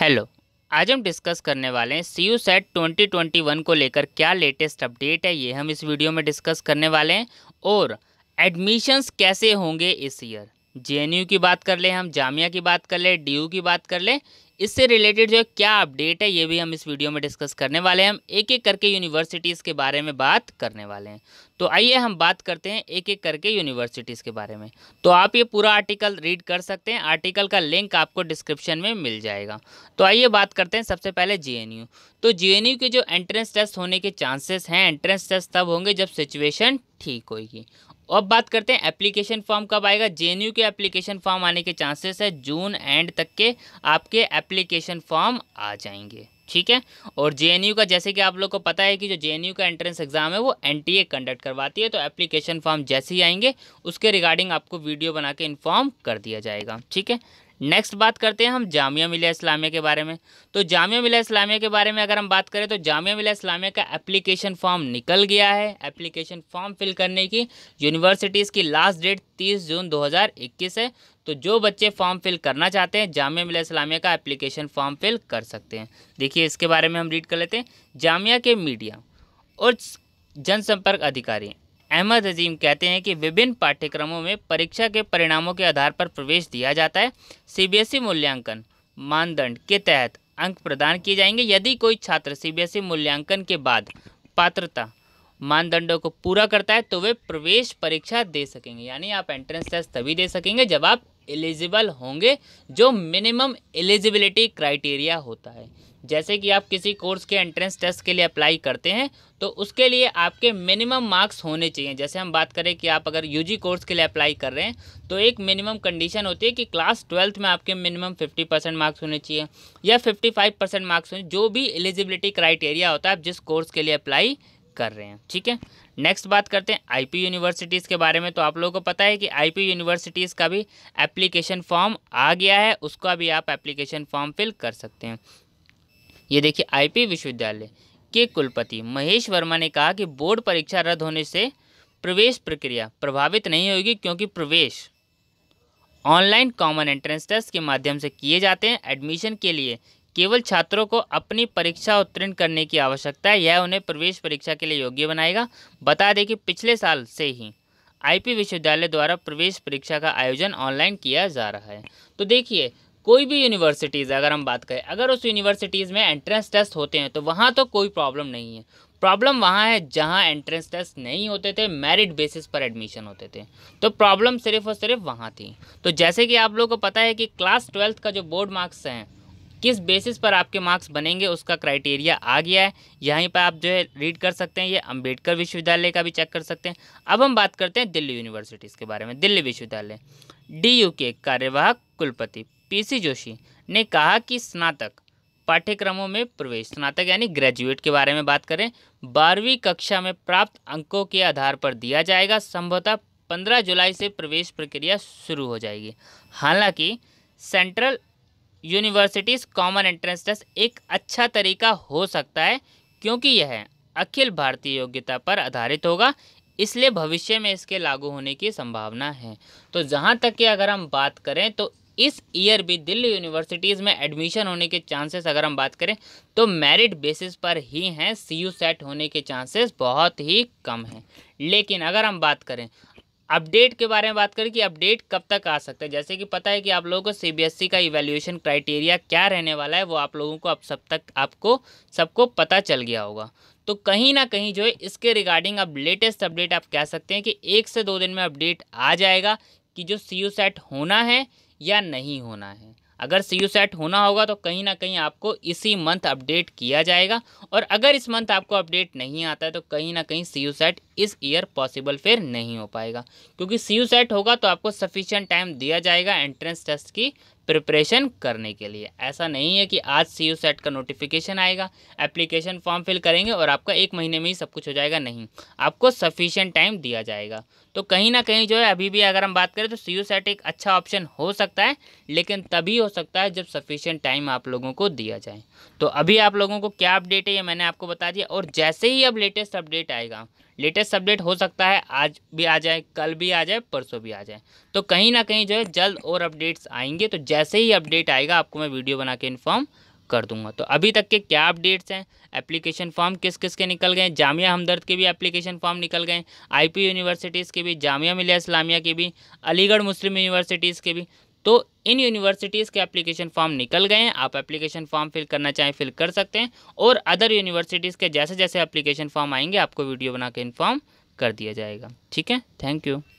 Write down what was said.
hello आज हम discuss करने वाले हैं C U CET twenty twenty one को लेकर क्या लेटेस्ट अपडेट है ये हम इस वीडियो में डिस्कस करने वाले हैं और एडमिशन्स कैसे होंगे इस ईयर जे की बात कर ले हम जामिया की बात कर ले डी की बात कर ले इससे रिलेटेड जो क्या अपडेट है ये भी हम इस वीडियो में डिस्कस करने वाले हैं हम एक एक करके यूनिवर्सिटीज़ के बारे में बात करने वाले हैं तो आइए हम बात करते हैं एक एक करके यूनिवर्सिटीज़ के बारे में तो आप ये पूरा आर्टिकल रीड कर सकते हैं आर्टिकल का लिंक आपको डिस्क्रिप्शन में मिल जाएगा तो आइए बात करते हैं सबसे पहले जे तो जे के जो एंट्रेंस टेस्ट होने के चांसेस हैं एंट्रेंस टेस्ट तब होंगे जब सिचुएशन ठीक होगी अब बात करते हैं एप्लीकेशन फॉर्म कब आएगा जे के एप्लीकेशन फॉर्म आने के चांसेस है जून एंड तक के आपके एप्लीकेशन फॉर्म आ जाएंगे ठीक है और जे का जैसे कि आप लोग को पता है कि जो जे का एंट्रेंस एग्जाम है वो एनटीए कंडक्ट करवाती है तो एप्लीकेशन फॉर्म जैसे ही आएंगे उसके रिगार्डिंग आपको वीडियो बना के इन्फॉर्म कर दिया जाएगा ठीक है नेक्स्ट बात करते हैं हम जामिया मिलिया इस्लामिया के बारे में तो जामिया मिलिया इस्लामिया के बारे में अगर हम बात करें तो जामिया मिलिया इस्लामिया का एप्लीकेशन फॉर्म निकल गया है एप्लीकेशन फॉर्म फिल करने की यूनिवर्सिटीज़ की लास्ट डेट 30 जून 2021 है तो जो बच्चे फॉर्म फिल करना चाहते हैं जामिया मिलिया इस्लामिया का एप्लीकेशन फॉर्म फिल कर सकते हैं देखिए इसके बारे में हम रीड कर लेते हैं जामिया के मीडिया और जनसंपर्क अधिकारी अहमद अजीम कहते हैं कि विभिन्न पाठ्यक्रमों में परीक्षा के परिणामों के आधार पर प्रवेश दिया जाता है सीबीएसई e मूल्यांकन मानदंड के तहत अंक प्रदान किए जाएंगे यदि कोई छात्र सीबीएसई e मूल्यांकन के बाद पात्रता मानदंडों को पूरा करता है तो वे प्रवेश परीक्षा दे सकेंगे यानी आप एंट्रेंस टेस्ट तभी दे सकेंगे जब आप एलिजिबल होंगे जो मिनिमम एलिजिबिलिटी क्राइटेरिया होता है जैसे कि आप किसी कोर्स के एंट्रेंस टेस्ट के लिए अप्लाई करते हैं तो उसके लिए आपके मिनिमम मार्क्स होने चाहिए जैसे हम बात करें कि आप अगर यूजी कोर्स के लिए अप्लाई कर रहे हैं तो एक मिनिमम कंडीशन होती है कि क्लास ट्वेल्थ में आपके मिनिमम फिफ्टी परसेंट मार्क्स होने चाहिए या फिफ्टी फाइव परसेंट मार्क्स होने जो भी एलिजिबिलिटी क्राइटेरिया होता है आप जिस कोर्स के लिए अप्लाई कर रहे हैं ठीक है नेक्स्ट बात करते हैं आईपी यूनिवर्सिटीज़ के बारे में तो आप लोगों को पता है कि आईपी यूनिवर्सिटीज़ का भी एप्लीकेशन फॉर्म आ गया है उसका भी आप एप्लीकेशन फॉर्म फिल कर सकते हैं ये देखिए आईपी विश्वविद्यालय के कुलपति महेश वर्मा ने कहा कि बोर्ड परीक्षा रद्द होने से प्रवेश प्रक्रिया प्रभावित नहीं होगी क्योंकि प्रवेश ऑनलाइन कॉमन एंट्रेंस टेस्ट के माध्यम से किए जाते हैं एडमिशन के लिए केवल छात्रों को अपनी परीक्षा उत्तीर्ण करने की आवश्यकता है यह उन्हें प्रवेश परीक्षा के लिए योग्य बनाएगा बता दें कि पिछले साल से ही आईपी विश्वविद्यालय द्वारा प्रवेश परीक्षा का आयोजन ऑनलाइन किया जा रहा है तो देखिए कोई भी यूनिवर्सिटीज़ अगर हम बात करें अगर उस यूनिवर्सिटीज़ में एंट्रेंस टेस्ट होते हैं तो वहाँ तो कोई प्रॉब्लम नहीं है प्रॉब्लम वहाँ है जहाँ एंट्रेंस टेस्ट नहीं होते थे मेरिट बेसिस पर एडमिशन होते थे तो प्रॉब्लम सिर्फ और सिर्फ वहाँ थी तो जैसे कि आप लोगों को पता है कि क्लास ट्वेल्थ का जो बोर्ड मार्क्स हैं किस बेसिस पर आपके मार्क्स बनेंगे उसका क्राइटेरिया आ गया है यहीं पर आप जो है रीड कर सकते हैं ये अंबेडकर विश्वविद्यालय का भी चेक कर सकते हैं अब हम बात करते हैं दिल्ली यूनिवर्सिटीज़ के बारे में दिल्ली विश्वविद्यालय डी यू के कार्यवाहक कुलपति पीसी जोशी ने कहा कि स्नातक पाठ्यक्रमों में प्रवेश स्नातक यानी ग्रेजुएट के बारे में बात करें बारहवीं कक्षा में प्राप्त अंकों के आधार पर दिया जाएगा संभवतः पंद्रह जुलाई से प्रवेश प्रक्रिया शुरू हो जाएगी हालांकि central universities common entrance test एक अच्छा तरीका हो सकता है क्योंकि यह अखिल भारतीय योग्यता पर आधारित होगा इसलिए भविष्य में इसके लागू होने की संभावना है तो जहाँ तक कि अगर हम बात करें तो इस ईयर भी दिल्ली यूनिवर्सिटीज़ में एडमिशन होने के चांसेस अगर हम बात करें तो मेरिट बेसिस पर ही हैं यू सेट होने के चांसेस बहुत ही कम हैं लेकिन अगर हम बात करें अपडेट के बारे में बात करें कि अपडेट कब तक आ सकता है जैसे कि पता है कि आप लोगों को सीबीएसई e का इवेल्यूएशन क्राइटेरिया क्या रहने वाला है वो आप लोगों को अब सब तक आपको सबको पता चल गया होगा तो कहीं ना कहीं जो है इसके रिगार्डिंग अब लेटेस्ट अपडेट आप कह सकते हैं कि एक से दो दिन में अपडेट आ जाएगा कि जो सी सेट होना है या नहीं होना है अगर सी यू सेट होना होगा तो कहीं ना कहीं आपको इसी मंथ अपडेट किया जाएगा और अगर इस मंथ आपको अपडेट नहीं आता है तो कहीं ना कहीं सी यू सेट इस ईयर पॉसिबल फिर नहीं हो पाएगा क्योंकि सी यू सेट होगा तो आपको सफिशेंट टाइम दिया जाएगा एंट्रेंस टेस्ट की प्रिपरेशन करने के लिए ऐसा नहीं है कि आज सी यू सेट का नोटिफिकेशन आएगा एप्लीकेशन फॉर्म फिल करेंगे और आपका एक महीने में ही सब कुछ हो जाएगा नहीं आपको सफिशियंट टाइम दिया जाएगा तो कहीं ना कहीं जो है अभी भी अगर हम बात करें तो सी सेट एक अच्छा ऑप्शन हो सकता है लेकिन तभी हो सकता है जब सफिशियंट टाइम आप लोगों को दिया जाए तो अभी आप लोगों को क्या अपडेट है ये मैंने आपको बता दिया और जैसे ही अब लेटेस्ट अपडेट आएगा लेटेस्ट अपडेट हो सकता है आज भी आ जाए कल भी आ जाए परसों भी आ जाए तो कहीं ना कहीं जो है जल्द और अपडेट्स आएंगे तो जैसे ही अपडेट आएगा आपको मैं वीडियो बना के इन्फॉर्म कर दूंगा तो अभी तक के क्या अपडेट्स हैं एप्लीकेशन फॉर्म किस किस के निकल गए जामिया हमदर्द के भी एप्लीकेशन फॉर्म निकल गए आईपी यूनिवर्सिटीज़ के भी जामिया मिलिया इस्लामिया के भी अलीगढ़ मुस्लिम यूनिवर्सिटीज़ के भी तो इन यूनिवर्सिटीज़ के एप्लीकेशन फॉर्म निकल गए हैं आप एप्लीकेशन फॉर्म फिल करना चाहें फिल कर सकते हैं और अदर यूनिवर्सिटीज़ के जैसे जैसे एप्लीकेशन फॉर्म आएंगे आपको वीडियो बना के इन्फॉर्म कर दिया जाएगा ठीक है थैंक यू